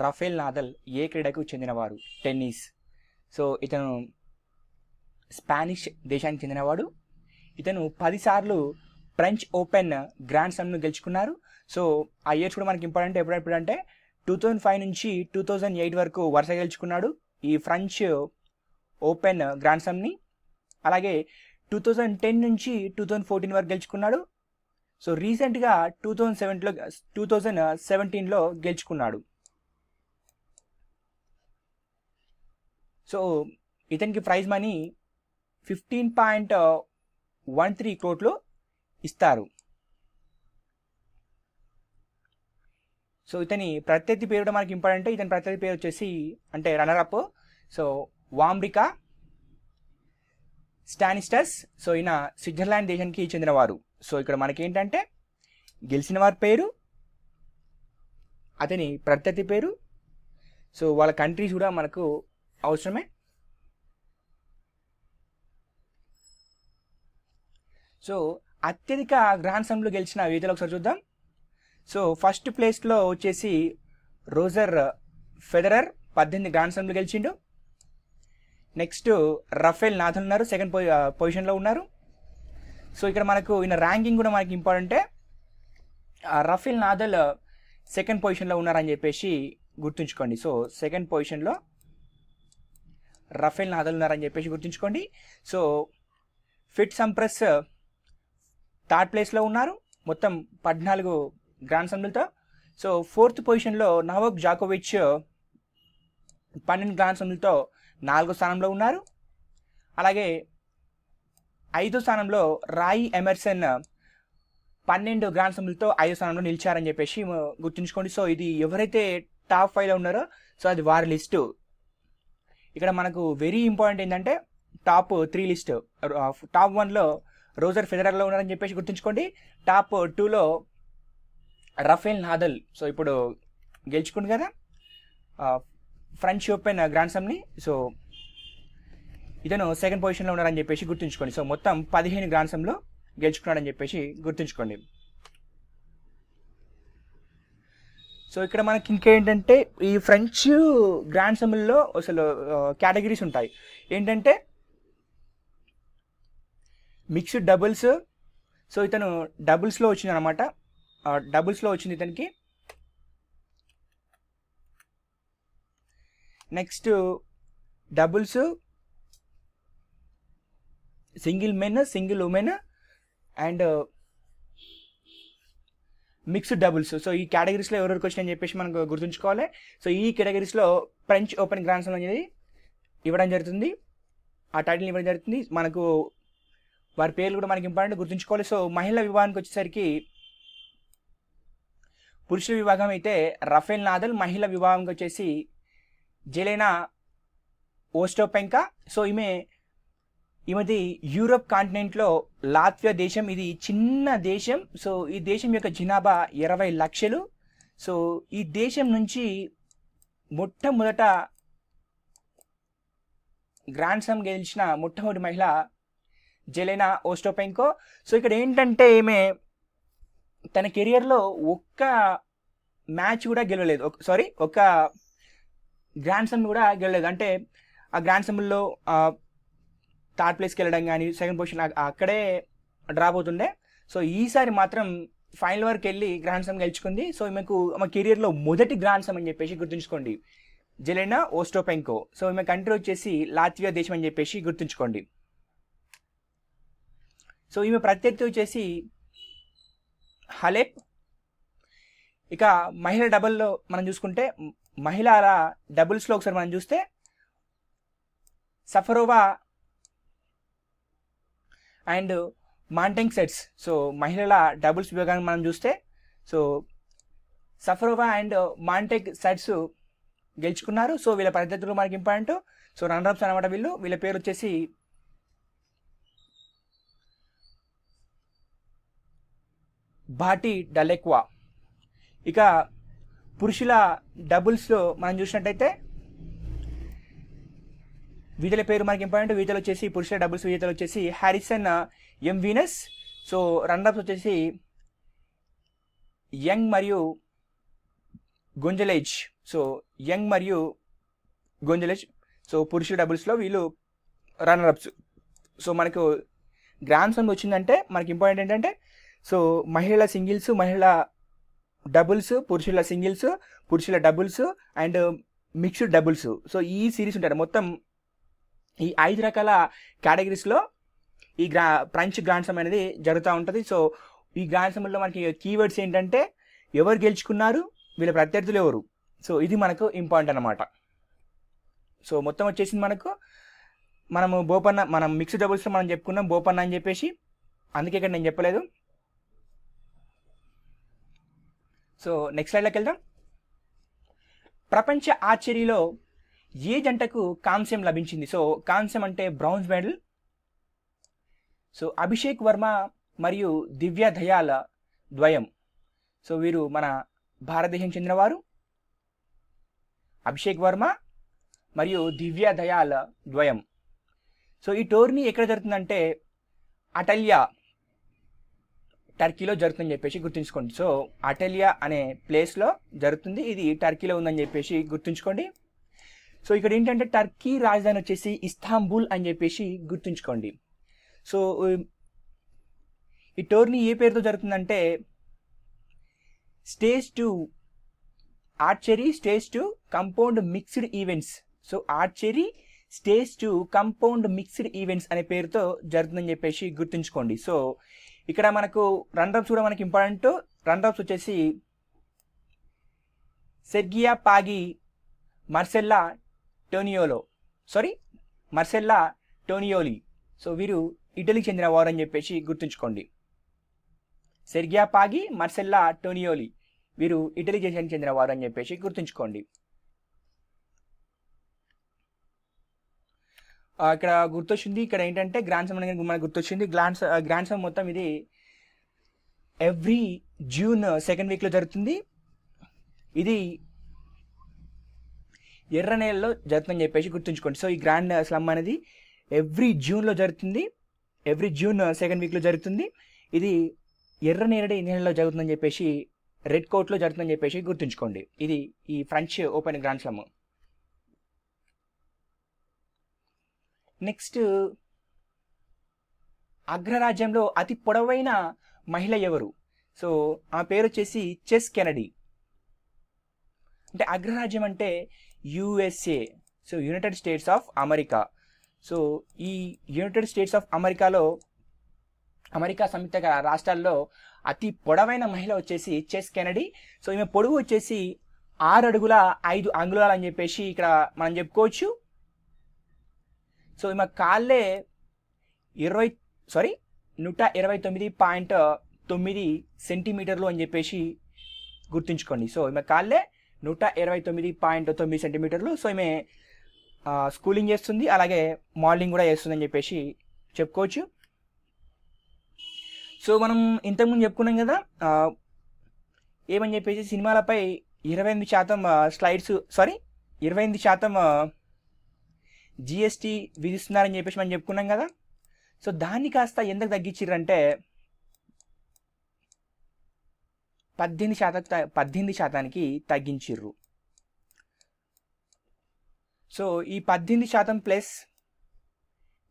Rafale Nadal ఏ క్రీడకు చెందినవారు tennis so ఇతను Spanish దేశానికి చెందినవాడు ఇతను పదిసార్లు ఫ్రెంచ్ ఓపెన్ గ్రాండ్ సమ్ను గెలుచుకున్నారు సో ఆ ఇయర్స్ కూడా మనకి ఇంపార్టెంట్ ఎప్పుడెప్పుడు అంటే టూ థౌజండ్ ఫైవ్ నుంచి టూ థౌజండ్ ఎయిట్ వరకు వరుస గెలుచుకున్నాడు ఈ ఫ్రెంచ్ ఓపెన్ గ్రాండ్ సమ్ని అలాగే టూ థౌజండ్ టెన్ నుంచి టూ థౌజండ్ ఫోర్టీన్ వరకు గెలుచుకున్నాడు సో రీసెంట్గా టూ థౌజండ్ సెవెంటీలో టూ థౌజండ్ సెవెంటీన్లో గెలుచుకున్నాడు సో ఇతనికి prize money fifteen point uh, one three కోట్లు ఇస్తారు సో ఇతని ప్రత్యర్థి పేరు కూడా మనకి ఇంపార్టెంట్ ఇతని ప్రత్యర్థి పేరు వచ్చేసి అంటే అప్ సో వామ్రికా స్టానిస్టర్స్ సో ఈయన స్విట్జర్లాండ్ దేశానికి చెందినవారు సో ఇక్కడ మనకి ఏంటంటే గెలిచిన వారి పేరు అతని ప్రత్యర్థి పేరు సో వాళ్ళ కంట్రీస్ కూడా మనకు అవసరమే సో అత్యధిక గ్రాండ్ సమ్లు గెలిచిన విధులు ఒకసారి చూద్దాం సో ఫస్ట్ ప్లేస్లో వచ్చేసి రోజర్ ఫెదరర్ పద్దెనిమిది గ్రాండ్ సమ్లు గెలిచిండు నెక్స్ట్ రఫేల్ నాథన్ ఉన్నారు సెకండ్ పొజిషన్లో ఉన్నారు సో ఇక్కడ మనకు ఈయన ర్యాంకింగ్ కూడా మనకి ఇంపార్టెంటే రఫేల్ నాదల్ సెకండ్ పొజిషన్లో ఉన్నారని చెప్పేసి గుర్తుంచుకోండి సో సెకండ్ పొజిషన్లో రఫేల్ నాదల్ ఉన్నారని చెప్పేసి గుర్తుంచుకోండి so Pete Sampras third uh, ప్లేస్లో ఉన్నారు మొత్తం పద్నాలుగు గ్రాండ్ సమ్లతో సో ఫోర్త్ పొజిషన్లో నవోక్ జాకోవిచ్ uh, పన్నెండు గ్రాండ్ సమ్లతో నాలుగో స్థానంలో ఉన్నారు అలాగే ఐదో స్థానంలో రాయి ఎమర్సన్ uh, పన్నెండు గ్రాండ్ సమ్లతో ఐదో స్థానంలో నిలిచారని చెప్పేసి గుర్తుంచుకోండి సో ఇది ఎవరైతే టాప్ ఫైవ్లో ఉన్నారో సో అది వారి లిస్టు ఇక్కడ మనకు వెరీ ఇంపార్టెంట్ ఏంటంటే టాప్ త్రీ లిస్ట్ టాప్ వన్లో రోజర్ ఫెదరర్లో ఉన్నారని చెప్పేసి గుర్తుంచుకోండి టాప్ టూలో రఫేల్ నాదల్ సో ఇప్పుడు గెలుచుకుంది కదా ఫ్రెంచ్ ఓపెన్ గ్రాండ్ సమ్ని సో ఇతను సెకండ్ పొజిషన్లో ఉన్నారని చెప్పేసి గుర్తుంచుకోండి సో మొత్తం పదిహేను గ్రాండ్ సమ్లో గెలుచుకున్నాడని చెప్పేసి గుర్తుంచుకోండి సో ఇక్కడ మనకి ఇంకేంటంటే ఈ ఫ్రెంచ్ గ్రాండ్ సెమ్ల్లో అసలు కేటగిరీస్ ఉంటాయి ఏంటంటే మిక్స్డ్ డబుల్స్ సో ఇతను డబుల్స్లో వచ్చింది అనమాట డబుల్స్లో వచ్చింది ఇతనికి next doubles single men single women and mixed doubles so ఈ కేటగిరీస్లో ఎవరెవరికి వచ్చినాయని చెప్పేసి మనకు గుర్తుంచుకోవాలి సో ఈ కేటగిరీస్లో ఫ్రెంచ్ ఓపెన్ గ్రాండ్స్ అనేది ఇవ్వడం జరుగుతుంది ఆ టైటిల్ ఇవ్వడం జరుగుతుంది మనకు వారి పేర్లు కూడా మనకి ఇంపార్టెంట్ గుర్తుంచుకోవాలి సో మహిళా విభాగానికి వచ్చేసరికి పురుషుల విభాగం అయితే రఫేల్ నాదల్ మహిళ విభాగంకి వచ్చేసి జెలెనా ఓస్టోపెంక సో ఈమె ఈ మధ్య యూరోప్ కాంటినెంట్లో లాత్వియా దేశం ఇది చిన్న దేశం సో ఈ దేశం యొక్క జనాభా ఇరవై లక్షలు సో ఈ దేశం నుంచి మొట్టమొదట గ్రాండ్ సమ్ గెలిచిన మొట్టమొదటి మహిళ జెలెనా ఓస్టోపెంకో సో ఇక్కడ ఏంటంటే ఈమె తన కెరియర్లో ఒక్క మ్యాచ్ కూడా గెలవలేదు సారీ ఒక్క గ్రాండ్ సమ్ కూడా గెలవలేదు అంటే ఆ గ్రాండ్ సమ్ల్లో థర్డ్ ప్లేస్కి వెళ్ళడం కానీ సెకండ్ పొజిషన్ అక్కడే డ్రాప్ అవుతుండే సో ఈసారి మాత్రం ఫైనల్ వరకు వెళ్ళి గ్రాండ్ సమ్ గెలుచుకుంది సో ఈమెకు మా కెరియర్లో మొదటి గ్రాండ్ సమ్ అని చెప్పేసి గుర్తుంచుకోండి జెలెనా ఓస్టోపెంకో సో ఈమె కంట్రీ వచ్చేసి లాత్వియా దేశం అని చెప్పేసి గుర్తుంచుకోండి సో ఈమె ప్రత్యర్థి వచ్చేసి హలెప్ ఇక మహిళ డబుల్లో మనం చూసుకుంటే మహిళల డబుల్స్లో ఒకసారి మనం చూస్తే Safarova and Mattek Sands so మహిళల డబుల్స్ విభాగాన్ని మనం చూస్తే so Safarova and Mattek uh, Sands గెలుచుకున్నారు సో వీళ్ళ పరిస్థితులు మనకి ఇంపార్టెంట్ సో రన్నర్స్ అనమాట వీళ్ళు వీళ్ళ పేరు వచ్చేసి బాటి డలెక్వా ఇక పురుషుల డబుల్స్లో మనం చూసినట్టయితే వీటిల పేరు మనకి ఇంపార్టెంట్ వీటిలో వచ్చేసి పురుషుల డబుల్స్ వీటిలో వచ్చేసి Harrison and Venus so runners వచ్చేసి యంగ్ మరియు గొంజలేజ్ సో యంగ్ మరియు గొంజలేజ్ సో పురుషుల డబుల్స్లో వీళ్ళు రన్నర్అప్స్ సో మనకు గ్రాండ్ స్లామ్ వచ్చిందంటే మనకి ఇంపార్టెంట్ ఏంటంటే సో మహిళల సింగిల్స్ మహిళల డబుల్స్ పురుషుల సింగిల్స్ పురుషుల doubles and mixed doubles so ఈ సిరీస్ ఉంటారు మొత్తం ఈ ఐదు రకాల కేటగిరీస్లో ఈ గ్రా ఫ్రెంచ్ గ్రాండ్ సమ్ అనేది జరుగుతూ ఉంటుంది సో ఈ గ్రాండ్ సమ్లో మనకి కీవర్డ్స్ ఏంటంటే ఎవరు గెలుచుకున్నారు వీళ్ళ ప్రత్యర్థులు ఎవరు సో ఇది మనకు ఇంపార్టెంట్ అనమాట సో మొత్తం వచ్చేసింది మనకు మనము బోపన్న మనం మిక్స్డ్ డబుల్స్లో మనం చెప్పుకున్నాం బోపన్న అని చెప్పేసి అందుకే ఇక్కడ నేను చెప్పలేదు సో నెక్స్ట్ స్లైడ్లోకి వెళ్దాం ప్రపంచ ఆర్చరీలో ఏ జంటకు కాంస్యం లభించింది సో కాంస్యం అంటే bronze medal so Abhishek Varma మరియు దివ్య దయాల ద్వయం సో వీరు మన భారతదేశం చెందినవారు అభిషేక్ వర్మ మరియు దివ్య దయాల ద్వయం సో ఈ టోర్నీ ఎక్కడ జరుగుతుందంటే అటల్యా టర్కీలో జరుగుతుందని చెప్పేసి గుర్తుంచుకోండి సో అటల్యా అనే ప్లేస్లో జరుగుతుంది ఇది టర్కీలో ఉందని చెప్పేసి గుర్తుంచుకోండి సో ఇక్కడ ఏంటంటే టర్కీ రాజధాని వచ్చేసి ఇస్తాంబుల్ అని చెప్పేసి గుర్తుంచుకోండి సో ఈ టోర్నీ ఏ పేరుతో జరుగుతుందంటే stage two archery stage two compound mixed events so archery stage two compound mixed events అనే పేరుతో జరుగుతుందని చెప్పేసి గుర్తుంచుకోండి సో ఇక్కడ మనకు రన్అప్స్ కూడా మనకి ఇంపార్టెంట్ రన్అప్స్ వచ్చేసి సెర్గియా పాగి మర్సెల్లా టోనియోలో సారీ మర్సెల్లా టోనియోలి సో వీరు ఇటలీకి చెందిన వారు అని చెప్పేసి గుర్తుంచుకోండి సెర్గియా పాగి మర్సెల్లా టోనియోలి వీరు ఇటలీ దేశానికి చెందిన వారు అని చెప్పేసి గుర్తుంచుకోండి ఇక్కడ గుర్తొచ్చింది ఇక్కడ ఏంటంటే గ్రాండ్ సమ్ అనేది మనకు గుర్తొచ్చింది గ్రాండ్ గ్రాండ్ సమ్ మొత్తం ఇది ఎవ్రీ జూన్ సెకండ్ వీక్లో జరుగుతుంది ఇది ఎర్ర నేలలో జరుగుతుందని చెప్పేసి గుర్తుంచుకోండి సో ఈ గ్రాండ్ స్లమ్ అనేది ఎవ్రీ జూన్లో జరుగుతుంది ఎవ్రీ జూన్ సెకండ్ వీక్లో జరుగుతుంది ఇది ఎర్ర నేరడి నేలలో జరుగుతుందని చెప్పేసి రెడ్ కోట్లో జరుగుతుందని చెప్పేసి గుర్తుంచుకోండి ఇది ఈ French open grand slam next అగ్రరాజ్యంలో అతి పొడవైన మహిళ ఎవరు సో ఆ పేరు వచ్చేసి చెస్ కెనడీ అంటే అగ్రరాజ్యం అంటే USA so United States of America so ఈ యునైటెడ్ స్టేట్స్ ఆఫ్ అమెరికాలో అమెరికా సంయుక్త రాష్ట్రాల్లో అతి పొడవైన మహిళ వచ్చేసి చెస్ కెనడీ సో ఈమె పొడవు వచ్చేసి ఆరు అడుగుల ఐదు అంగుళాలు అని చెప్పేసి ఇక్కడ మనం చెప్పుకోవచ్చు సో ఈమె కాళ్ళే ఇరవై సారీ నూట ఇరవై తొమ్మిది పాయింట్ తొమ్మిది సెంటీమీటర్లు అని చెప్పేసి గుర్తుంచుకోండి సో ఈమె కాళ్ళే నూట ఇరవై తొమ్మిది పాయింట్ తొమ్మిది సెంటీమీటర్లు సో ఈమె స్కూలింగ్ చేస్తుంది అలాగే మోడలింగ్ కూడా చేస్తుంది అని చెప్పేసి చెప్పుకోవచ్చు సో మనం ఇంతకుముందు చెప్పుకున్నాం కదా ఏమని చెప్పేసి సినిమాలపై ఇరవై ఎనిమిది శాతం స్లైడ్స్ సారీ ఇరవై ఎనిమిది శాతం జిఎస్టీ విధిస్తున్నారని చెప్పేసి మనం చెప్పుకున్నాం కదా సో దాన్ని కాస్త ఎందుకు తగ్గించారంటే పద్దెనిమిది శాతం పద్దెనిమిది శాతానికి తగ్గించిర్రు సో ఈ పద్దెనిమిది శాతం ప్లస్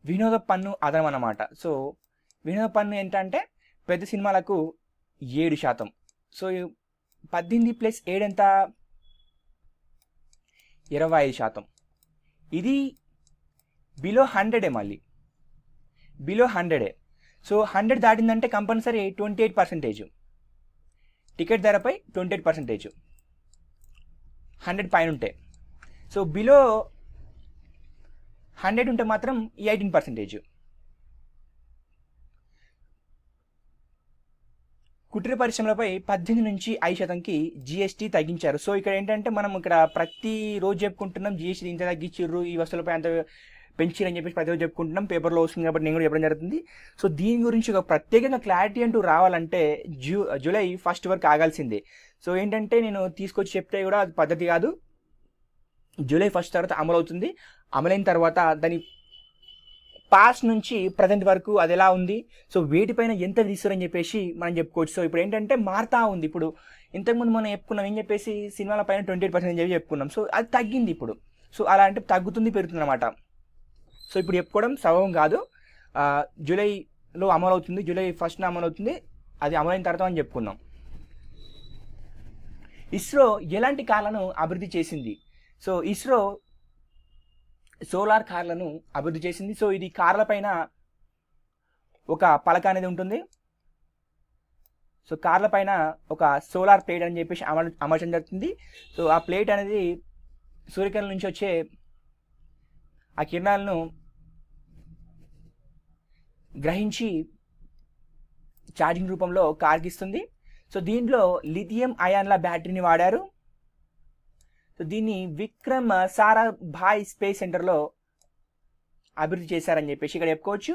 వినోద పన్ను అదనం అన్నమాట సో వినోద పన్ను ఏంటంటే పెద్ద సినిమాలకు ఏడు శాతం సో పద్దెనిమిది ప్లస్ ఏడు ఎంత ఇరవై ఐదు శాతం ఇది బిలో హండ్రెడే మళ్ళీ బిలో హండ్రెడే సో హండ్రెడ్ దాటిందంటే compulsory twenty eight percentage ticket ధరపై ట్వంటీ ఎయిట్ పర్సెంటేజ్ హండ్రెడ్ పైన ఉంటాయి సో బిలో హండ్రెడ్ ఉంటే మాత్రం ఈ ఎయిటీన్ పర్సెంటేజ్ కుటీర పరిశ్రమలపై పద్దెనిమిది నుంచి ఐదు శాతంకి జిఎస్టీ తగ్గించారు సో ఇక్కడ ఏంటంటే మనం ఇక్కడ ప్రతి రోజు చెప్పుకుంటున్నాం జిఎస్టీ ఇంత తగ్గించారు ఈ వస్తువులపై అంత పెంచిరని చెప్పేసి ప్రతిరోజు చెప్పుకుంటున్నాం పేపర్లో వస్తుంది కాబట్టి నేను కూడా చెప్పడం జరుగుతుంది సో దీని గురించి ఒక ప్రత్యేకంగా క్లారిటీ అంటూ రావాలంటే జూ జూలై ఫస్ట్ వరకు ఆగాల్సిందే సో ఏంటంటే నేను తీసుకొచ్చి చెప్తే కూడా అది పద్ధతి కాదు జూలై ఫస్ట్ తర్వాత అమలు అవుతుంది అమలైన తర్వాత దాని పాస్ నుంచి ప్రజెంట్ వరకు అది ఎలా ఉంది సో వీటిపైన ఎంత తీసుకోరని చెప్పేసి మనం చెప్పుకోవచ్చు సో ఇప్పుడు ఏంటంటే మారుతా ఉంది ఇప్పుడు ఇంతకుముందు మనం చెప్పుకున్నాం ఏం చెప్పేసి సినిమాల పైన ట్వంటీ ఎయిట్ పర్సెంట్ అని చెప్పి చెప్పుకున్నాం సో అది తగ్గింది ఇప్పుడు సో అలా అంటే తగ్గుతుంది పెరుగుతుంది అనమాట సో ఇప్పుడు చెప్పుకోవడం సబబం కాదు జూలైలో అమలు అవుతుంది జూలై ఫస్ట్న అమలు అవుతుంది అది అమలైన తర్వాత అని చెప్పుకుందాం ఇస్రో ఎలాంటి కార్లను అభివృద్ధి చేసింది సో ఇస్రో సోలార్ కార్లను అభివృద్ధి చేసింది సో ఇది కార్ల పైన ఒక పలక అనేది ఉంటుంది సో కార్ల పైన ఒక సోలార్ ప్లేట్ అని చెప్పేసి అమర్ అమర్చడం జరుగుతుంది సో ఆ ప్లేట్ అనేది సూర్యకిరణ నుంచి వచ్చే ఆ కిరణాలను గ్రహించి ఛార్జింగ్ రూపంలో కార్గిస్తుంది సో దీంట్లో లిథియం అయాన్ల బ్యాటరీని వాడారు సో దీన్ని విక్రమ్ సారాభాయ్ స్పేస్ సెంటర్లో అభివృద్ధి చేశారని చెప్పేసి ఇక్కడ చెప్పుకోవచ్చు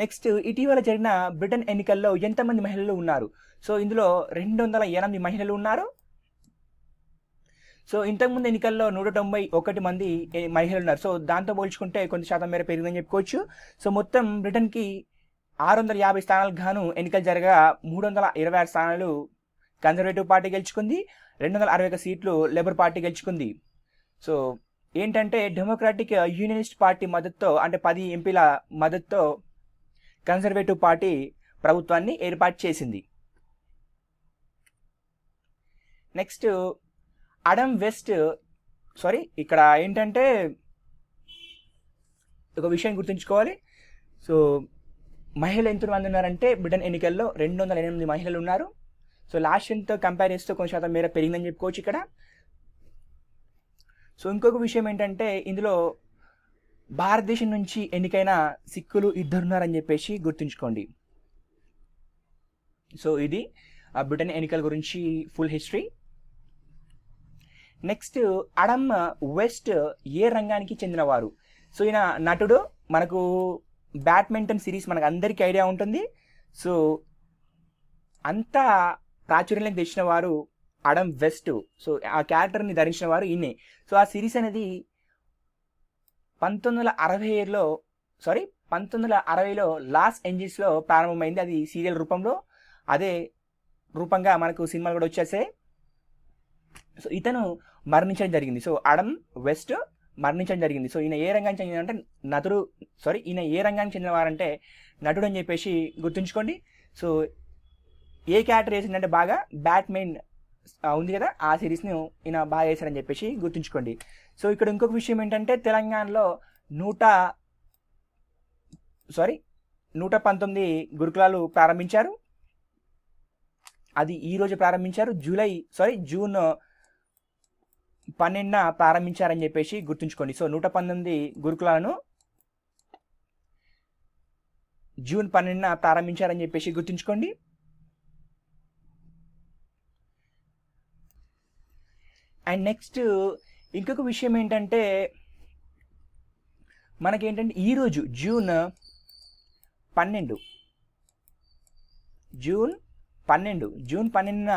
నెక్స్ట్ ఇటీవల జరిగిన బ్రిటన్ ఎన్నికల్లో ఎంతమంది మహిళలు ఉన్నారు సో ఇందులో రెండు వందల ఎనిమిది మహిళలు ఉన్నారు సో ఇంతకుముందు ఎన్నికల్లో నూట తొంభై ఒకటి మంది మహిళలు ఉన్నారు సో దాంతో పోల్చుకుంటే కొంత శాతం మేర పెరిగిందని చెప్పుకోవచ్చు సో మొత్తం బ్రిటన్కి ఆరు వందల యాభై స్థానాలకు గాను ఎన్నికలు జరగా మూడు వందల ఇరవై ఆరు స్థానాలు కన్జర్వేటివ్ పార్టీ గెలుచుకుంది రెండు వందల అరవై ఒక సీట్లు లేబర్ పార్టీ గెలుచుకుంది సో ఏంటంటే డెమోక్రాటిక్ యూనియనిస్ట్ పార్టీ మద్దతుతో అంటే పది ఎంపీల మద్దతుతో కన్జర్వేటివ్ పార్టీ ప్రభుత్వాన్ని ఏర్పాటు చేసింది నెక్స్ట్ అడమ్ వెస్ట్ సారీ ఇక్కడ ఏంటంటే ఒక విషయం గుర్తుంచుకోవాలి సో మహిళలు ఎంతమంది ఉన్నారంటే బ్రిటన్ ఎన్నికల్లో రెండు వందల ఎనిమిది మహిళలు ఉన్నారు సో లాస్ట్ ఇయర్తో కంపేర్ చేస్తే కొంచెం శాతం మేర పెరిగిందని చెప్పుకోవచ్చు ఇక్కడ సో ఇంకొక విషయం ఏంటంటే ఇందులో భారతదేశం నుంచి ఎన్నికైన సిక్కులు ఇద్దరున్నారని చెప్పేసి గుర్తుంచుకోండి సో ఇది బ్రిటన్ ఎన్నికల గురించి full history next Adam West ఏ రంగానికి చెందినవారు సో ఈయన నటుడు మనకు బ్యాడ్మింటన్ సిరీస్ మనకు అందరికీ ఐడియా ఉంటుంది సో అంతా ప్రాచుర్యంలోకి తెచ్చిన వారు అడమ్ వెస్ట్ సో ఆ క్యారెక్టర్ని ధరించిన వారు ఈయనే సో ఆ సిరీస్ అనేది పంతొమ్మిది వందల అరవై ఏడులో సారీ పంతొమ్మిది వందల అరవైలో లాస్ ఏంజల్స్లో ప్రారంభమైంది అది సీరియల్ రూపంలో అదే రూపంగా మనకు సినిమాలు కూడా వచ్చేసాయి సో ఇతను మరణించడం జరిగింది సో అడమ్ వెస్ట్ మరణించడం జరిగింది సో ఈయన ఏ రంగానికి చెందినంటే నటుడు సారీ ఈయన ఏ రంగానికి చెందినవారంటే నటుడు అని చెప్పేసి గుర్తుంచుకోండి సో ఏ క్యారెక్టర్ వేసిందంటే బాగా బ్యాట్మెన్ ఉంది కదా ఆ సిరీస్ని ఈయన బాగా వేశారని చెప్పేసి గుర్తుంచుకోండి సో ఇక్కడ ఇంకొక విషయం ఏంటంటే తెలంగాణలో నూట సారీ నూట పంతొమ్మిది గురుకులాలు ప్రారంభించారు అది ఈరోజు ప్రారంభించారు జూలై సారీ జూన్ పన్నెండున ప్రారంభించారని చెప్పేసి గుర్తుంచుకోండి సో నూట పంతొమ్మిది గురుకులాలను జూన్ పన్నెండున ప్రారంభించారని చెప్పేసి గుర్తుంచుకోండి అండ్ నెక్స్ట్ ఇంకొక విషయం ఏంటంటే మనకేంటంటే ఈరోజు జూన్ పన్నెండు జూన్ పన్నెండు జూన్ పన్నెండున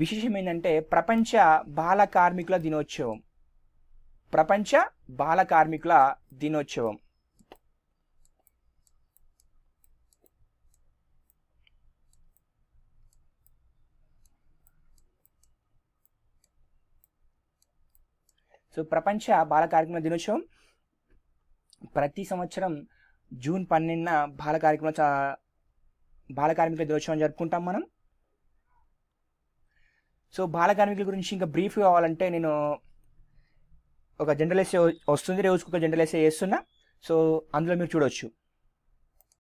విశేషం ఏంటంటే ప్రపంచ బాల కార్మికుల దినోత్సవం ప్రపంచ బాల కార్మికుల దినోత్సవం సో ప్రపంచ బాల కార్యక్రమ దినోత్సవం ప్రతి సంవత్సరం జూన్ పన్నెండున బాల కార్యక్రమ బాల కార్మికుల దినోత్సవం జరుపుకుంటాం మనం సో బాల కార్మికుల గురించి ఇంకా బ్రీఫ్ కావాలంటే నేను ఒక జనరలైజ్ వస్తుంది రోజుకు ఒక జనరలైజ్ చేస్తున్నా సో అందులో మీరు చూడవచ్చు